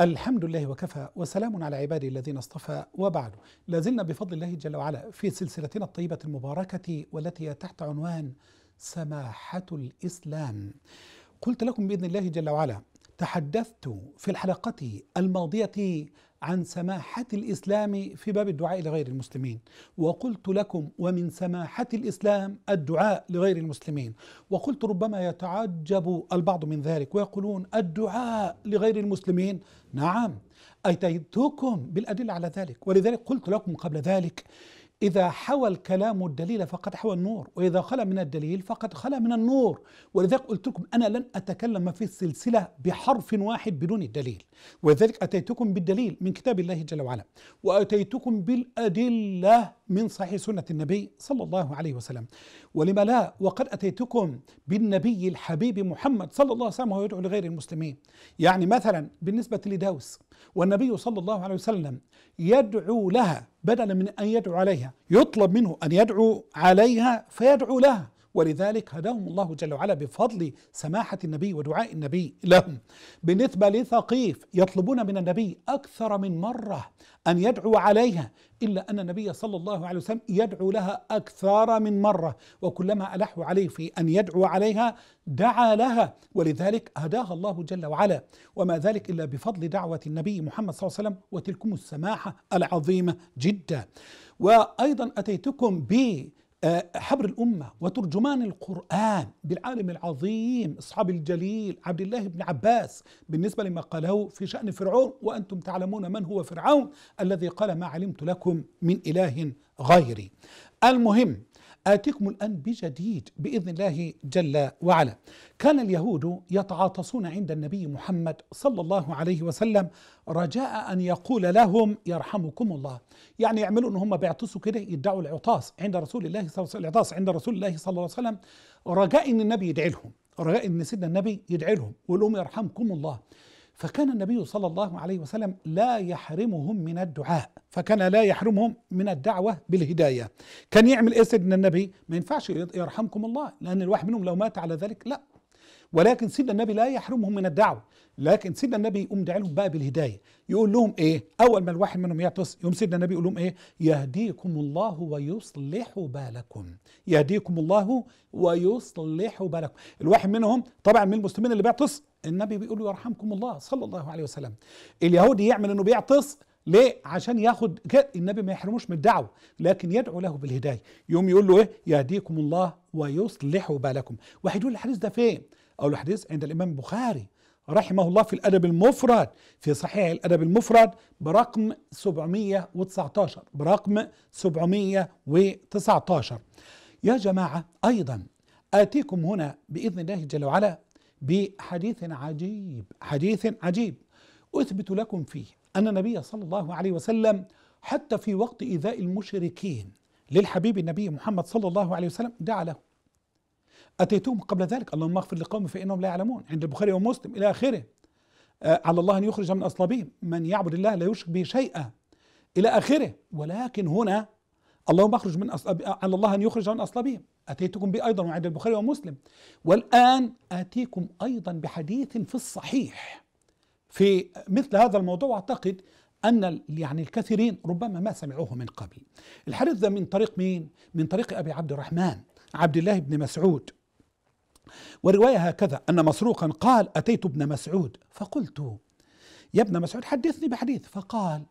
الحمد لله وكفى وسلام على عباده الذين اصطفى وبعد لازلنا بفضل الله جل وعلا في سلسلتنا الطيبة المباركة والتي تحت عنوان سماحة الإسلام قلت لكم بإذن الله جل وعلا تحدثت في الحلقة الماضية عن سماحة الإسلام في باب الدعاء لغير المسلمين وقلت لكم ومن سماحة الإسلام الدعاء لغير المسلمين وقلت ربما يتعجب البعض من ذلك ويقولون الدعاء لغير المسلمين نعم أتيتكم بالأدلة على ذلك ولذلك قلت لكم قبل ذلك إذا حوى الكلام الدليل فقد حوى النور وإذا خلى من الدليل فقد خلى من النور ولذلك قلت لكم أنا لن أتكلم في السلسلة بحرف واحد بدون الدليل ولذلك أتيتكم بالدليل من كتاب الله جل وعلا وأتيتكم بالأدلة من صحيح سنة النبي صلى الله عليه وسلم ولما لا وقد أتيتكم بالنبي الحبيب محمد صلى الله عليه وسلم وهو يدعو لغير المسلمين يعني مثلا بالنسبة لداوس والنبي صلى الله عليه وسلم يدعو لها بدلا من أن يدعو عليها يطلب منه أن يدعو عليها فيدعو لها ولذلك هداهم الله جل وعلا بفضل سماحة النبي ودعاء النبي لهم بالنسبة لثقيف يطلبون من النبي أكثر من مرة أن يدعو عليها إلا أن النبي صلى الله عليه وسلم يدعو لها أكثر من مرة وكلما ألح عليه في أن يدعو عليها دعا لها ولذلك هداها الله جل وعلا وما ذلك إلا بفضل دعوة النبي محمد صلى الله عليه وسلم وتلكم السماحة العظيمة جدا وأيضا أتيتكم ب آه، حبر الأمة وترجمان القرآن بالعالم العظيم أصحاب الجليل عبد الله بن عباس بالنسبة لما قاله في شأن فرعون وأنتم تعلمون من هو فرعون الذي قال ما علمت لكم من إله غيري المهم آتيكم الآن بجديد بإذن الله جل وعلا كان اليهود يتعاطسون عند النبي محمد صلى الله عليه وسلم رجاء أن يقول لهم يرحمكم الله يعني يعملوا أن هم بيعطسوا كده يدعوا العطاس عند رسول الله صلى الله عليه وسلم العطاس عند رسول الله صلى الله عليه وسلم رجاء أن النبي يدعي لهم رجاء أن سيدنا النبي يدعي لهم ويقول لهم يرحمكم الله فكان النبي صلى الله عليه وسلم لا يحرمهم من الدعاء فكان لا يحرمهم من الدعوة بالهداية كان يعمل إيه سيدنا النبي ما ينفعش يرحمكم الله لأن الواحد منهم لو مات على ذلك لا ولكن سيدنا النبي لا يحرمهم من الدعوه لكن سيدنا النبي يقوم داعي لهم بقى بالهدايه يقول لهم ايه اول ما الواحد منهم يعطس يقوم سيدنا النبي يقول لهم ايه يهديكم الله ويصلح بالكم يهديكم الله ويصلح بالكم الواحد منهم طبعا من المسلمين اللي بيعطس النبي بيقول له يرحمكم الله صلى الله عليه وسلم اليهودي يعمل انه بيعطس ليه؟ عشان ياخد النبي ما يحرموش من الدعوه، لكن يدعو له بالهدايه، يوم يقول له ايه؟ يهديكم الله ويصلح بالكم، واحد يقول الحديث ده فين؟ أو الحديث عند الإمام البخاري رحمه الله في الأدب المفرد في صحيح الأدب المفرد برقم 719 برقم 719 يا جماعة أيضا آتيكم هنا بإذن الله جل وعلا بحديث عجيب حديث عجيب أثبت لكم فيه أن النبي صلى الله عليه وسلم حتى في وقت إيذاء المشركين للحبيب النبي محمد صلى الله عليه وسلم دعا له أتيتهم قبل ذلك اللهم اغفر لقوم فإنهم لا يعلمون عند البخاري ومسلم إلى آخره آه، على الله أن يخرج من أصلابهم من يعبد الله لا يشرك به شيئا إلى آخره ولكن هنا اللهم اخرج من أصلاب آه، على الله أن يخرج من أصلابهم أتيتكم به أيضا وعند البخاري ومسلم والآن آتيكم أيضا بحديث في الصحيح في مثل هذا الموضوع أعتقد أن يعني الكثيرين ربما ما سمعوه من قبل الحديث ده من طريق مين؟ من طريق أبي عبد الرحمن عبد الله بن مسعود ورواية هكذا أن مسروقا قال أتيت ابن مسعود فقلت يا ابن مسعود حدثني بحديث فقال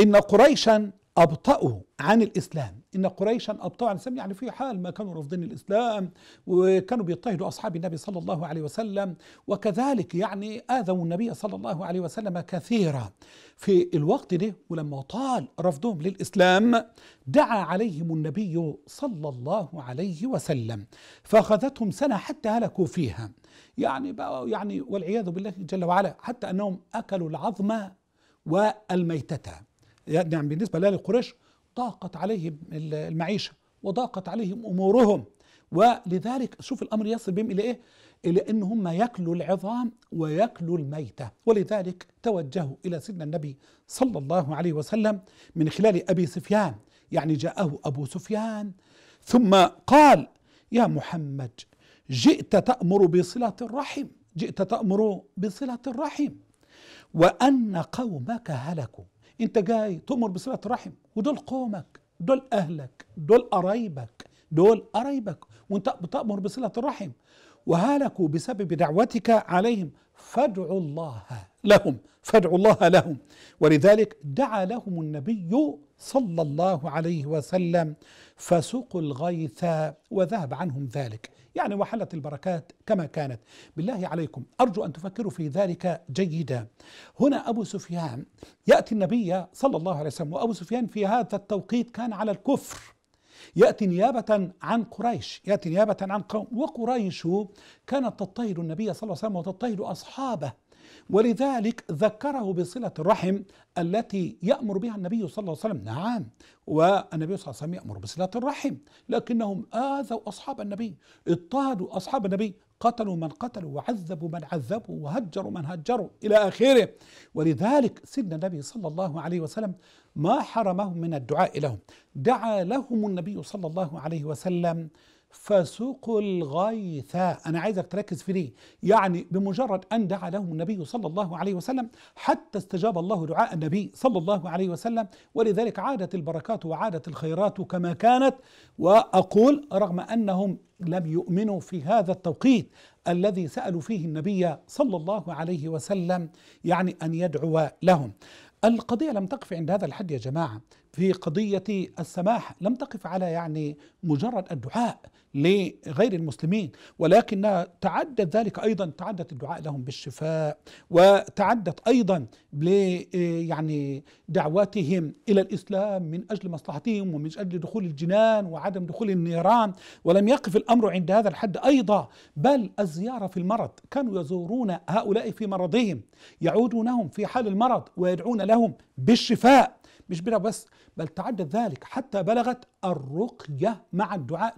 إن قريشا أبطأوا عن الإسلام إن قريشا أبطأوا عن الإسلام يعني في حال ما كانوا رافضين الإسلام وكانوا بيضطهدوا أصحاب النبي صلى الله عليه وسلم وكذلك يعني آذوا النبي صلى الله عليه وسلم كثيرا في الوقت ده ولما طال رفضهم للإسلام دعا عليهم النبي صلى الله عليه وسلم فأخذتهم سنة حتى هلكوا فيها يعني بقى يعني والعياذ بالله جل وعلا حتى أنهم أكلوا العظم والميتة يعني بالنسبة لأهل قريش ضاقت عليهم المعيشة وضاقت عليهم أمورهم ولذلك شوف الأمر يصل بهم إلى إيه؟ إلى أن هم يكلوا العظام ويكلوا الميتة ولذلك توجهوا إلى سيدنا النبي صلى الله عليه وسلم من خلال أبي سفيان يعني جاءه أبو سفيان ثم قال يا محمد جئت تأمر بصلة الرحم جئت تأمر بصلة الرحم وأن قومك هلكوا انت جاي تؤمر بصلة رحم ودول قومك دول اهلك دول قرايبك دول قرايبك وانت بتأمر بصلة الرحم وهلكوا بسبب دعوتك عليهم فادعوا الله لهم فادعوا الله لهم ولذلك دعا لهم النبي صلى الله عليه وسلم فسقوا الغيث وذهب عنهم ذلك يعني وحلت البركات كما كانت بالله عليكم أرجو أن تفكروا في ذلك جيدا هنا أبو سفيان يأتي النبي صلى الله عليه وسلم وأبو سفيان في هذا التوقيت كان على الكفر ياتي نيابه عن قريش ياتي نيابه عن قوم وقريش كانت تضطهد النبي صلى الله عليه وسلم وتضطهد اصحابه ولذلك ذكره بصلة الرحم التي يأمر بها النبي صلى الله عليه وسلم نعم والنبي صلى الله عليه وسلم يأمر بصلة الرحم لكنهم آذوا أصحاب النبي اضطهدوا أصحاب النبي قتلوا من قتلوا وعذبوا من عذبوا وهجروا من هجروا إلى آخره ولذلك سيدنا النبي صلى الله عليه وسلم ما حرمهم من الدعاء لهم دعا لهم النبي صلى الله عليه وسلم فسقوا الغيث أنا عايزك تركز في دي يعني بمجرد أن دعا لهم النبي صلى الله عليه وسلم حتى استجاب الله دعاء النبي صلى الله عليه وسلم ولذلك عادت البركات وعادت الخيرات كما كانت وأقول رغم أنهم لم يؤمنوا في هذا التوقيت الذي سألوا فيه النبي صلى الله عليه وسلم يعني أن يدعو لهم القضية لم تقف عند هذا الحد يا جماعة في قضية السماح لم تقف على يعني مجرد الدعاء لغير المسلمين ولكنها تعدت ذلك أيضا تعدت الدعاء لهم بالشفاء وتعدت أيضا آه، يعني دعواتهم إلى الإسلام من أجل مصلحتهم ومن أجل دخول الجنان وعدم دخول النيران ولم يقف الأمر عند هذا الحد أيضا بل الزيارة في المرض كانوا يزورون هؤلاء في مرضهم يعودونهم في حال المرض ويدعون لهم بالشفاء مش بنا بس بل تعدت ذلك حتى بلغت الرقية مع الدعاء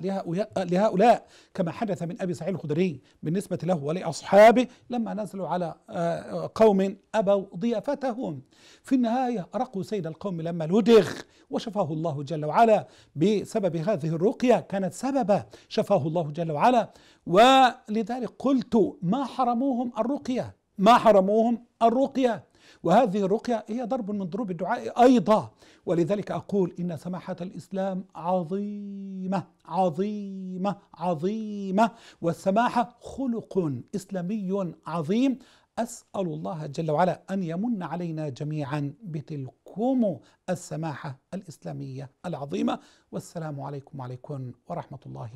لهؤلاء كما حدث من أبي سعيد الخدري بالنسبة له ولأصحابه لما نزلوا على آه، قوم أبوا ضيافتهم في النهاية رقوا سيد القوم لما لدغ وشفاه الله جل وعلا بسبب هذه الرقية كانت سببا شفاه الله جل وعلا ولذلك قلت ما حرموهم الرقية ما حرموهم الرقية وهذه الرقية هي ضرب من ضروب الدعاء أيضا ولذلك أقول إن سماحة الإسلام عظيمة عظيمة عظيمة والسماحة خلق إسلامي عظيم أسأل الله جل وعلا أن يمن علينا جميعا بتلكم السماحة الإسلامية العظيمة والسلام عليكم وعليكم ورحمة الله